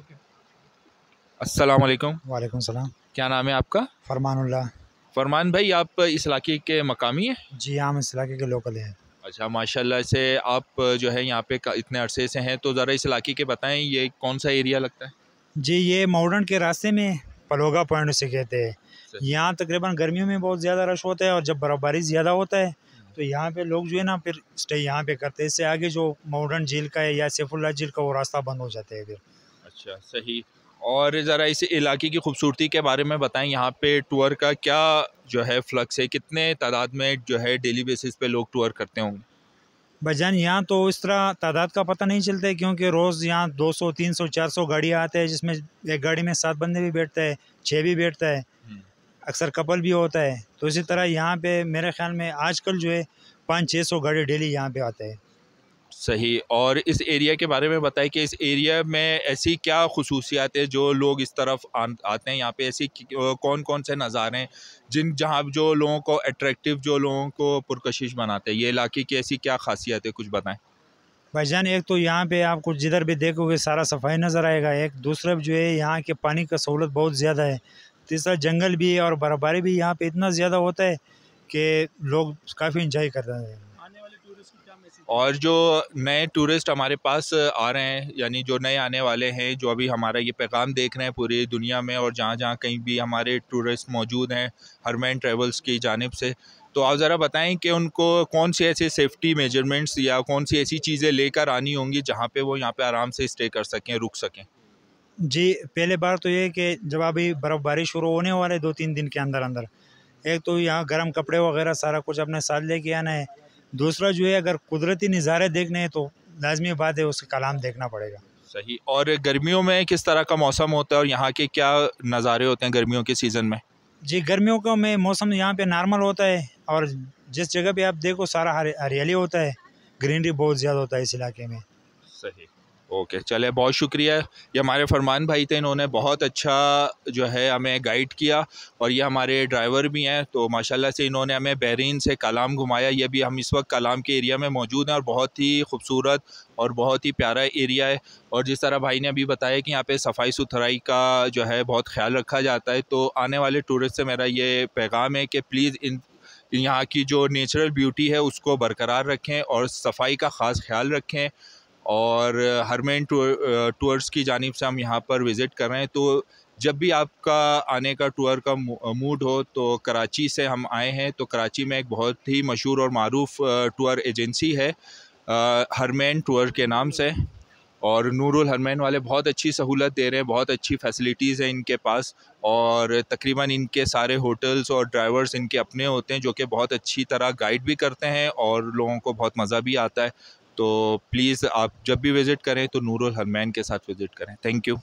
अस्सलाम वालेकुम वालेकुम सलाम क्या नाम है आपका फरमानुल्ला फरमान भाई आप इस इलाके के मकामी हैं जी हाँ, हम इस इलाके के लोकल हैं अच्छा माशाल्लाह से आप जो है यहाँ पे इतने अरसे से हैं तो ज़रा इस इलाके के बताएं ये कौन सा एरिया लगता है जी ये मॉडर्न के रास्ते में पलोगा पॉइंट से कहते हैं अच्छा। यहाँ तकरीबन गर्मियों में बहुत ज़्यादा रश होता है और जब बर्फबारी ज़्यादा होता है तो यहाँ पे लोग जो है ना फिर स्टे यहाँ पे करते हैं इससे आगे जो मॉडर्न झील का है या सैफुल्ला झील का वो रास्ता बंद हो जाता है फिर अच्छा सही और ज़रा इस इलाके की खूबसूरती के बारे में बताएं यहाँ पे टूर का क्या जो है फ्लक्स है कितने तादाद में जो है डेली बेसिस पे लोग टूर करते होंगे जान यहाँ तो इस तरह तादाद का पता नहीं चलता है क्योंकि रोज़ यहाँ 200, 300, 400 गाड़ियाँ आते हैं जिसमें एक गाड़ी में सात बंदे भी बैठते हैं छः भी बैठता है हम्म। अक्सर कपल भी होता है तो इसी तरह यहाँ पर मेरे ख्याल में आज जो है पाँच छः सौ गाड़ी डेली यहाँ पर आते हैं सही और इस एरिया के बारे में बताएं कि इस एरिया में ऐसी क्या खसूसियात है जो लोग इस तरफ आते हैं यहाँ पे ऐसी कौन कौन से नज़ारे हैं जिन जहाँ जो लोगों को अट्रैक्टिव जो लोगों को पुरकशिश बनाते हैं ये इलाके की ऐसी क्या खासियत है कुछ बताएं भाईजान एक तो यहाँ पे आपको जिधर भी देखोगे सारा सफाई नज़र आएगा एक दूसरा जो है यहाँ के पानी का सहूलत बहुत ज़्यादा है तीसरा जंगल भी और बर्फबारी भी यहाँ पर इतना ज़्यादा होता है कि लोग काफ़ी इंजॉय कर रहे हैं और जो नए टूरिस्ट हमारे पास आ रहे हैं यानी जो नए आने वाले हैं जो अभी हमारा ये पैगाम देख रहे हैं पूरी दुनिया में और जहाँ जहाँ कहीं भी हमारे टूरिस्ट मौजूद हैं हरमैन ट्रेवल्स की जानब से तो आप ज़रा बताएं कि उनको कौन से ऐसे सेफ्टी मेजरमेंट्स या कौन सी ऐसी चीज़ें लेकर आनी होंगी जहाँ पे वो यहाँ पे आराम से स्टे कर सकें रुक सकें जी पहले बार तो ये कि जब अभी बर्फ़बारी शुरू होने वाले दो तीन दिन के अंदर अंदर एक तो यहाँ गर्म कपड़े वगैरह सारा कुछ अपने साथ लेके आना है दूसरा जो है अगर कुदरती नज़ारे देखने हैं तो लाजमी बात है उसका कलाम देखना पड़ेगा सही और गर्मियों में किस तरह का मौसम होता है और यहाँ के क्या नज़ारे होते हैं गर्मियों के सीज़न में जी गर्मियों का में मौसम यहाँ पे नॉर्मल होता है और जिस जगह पे आप देखो सारा हरियाली होता है ग्रीनरी बहुत ज़्यादा होता है इस इलाके में सही ओके चले बहुत शुक्रिया ये हमारे फरमान भाई थे इन्होंने बहुत अच्छा जो है हमें गाइड किया और ये हमारे ड्राइवर भी हैं तो माशाल्लाह से इन्होंने हमें बहरीन से कलाम घुमाया ये भी हम इस वक्त कलाम के एरिया में मौजूद हैं और बहुत ही खूबसूरत और बहुत ही प्यारा एरिया है और जिस तरह भाई ने अभी बताया कि यहाँ पे सफाई सुथराई का जो है बहुत ख्याल रखा जाता है तो आने वाले टूरिस्ट से मेरा ये पैगाम है कि प्लीज़ इन यहाँ की जो नेचुरल ब्यूटी है उसको बरकरार रखें और सफाई का ख़ास ख्याल रखें और हरमेन टूर्स की जानब से हम यहाँ पर विज़िट कर रहे हैं तो जब भी आपका आने का टूर का मूड हो तो कराची से हम आए हैं तो कराची में एक बहुत ही मशहूर और मरूफ टूर एजेंसी है हरमेन टूर के नाम से और नूरुल हरमेन वाले बहुत अच्छी सहूलत दे रहे हैं बहुत अच्छी फैसिलिटीज़ हैं इनके पास और तकरीबन इनके सारे होटल्स और ड्राइवर्स इनके अपने होते हैं जो कि बहुत अच्छी तरह गाइड भी करते हैं और लोगों को बहुत मज़ा भी आता है तो प्लीज़ आप जब भी विज़िट करें तो नूरुल हरमैन के साथ विज़िट करें थैंक यू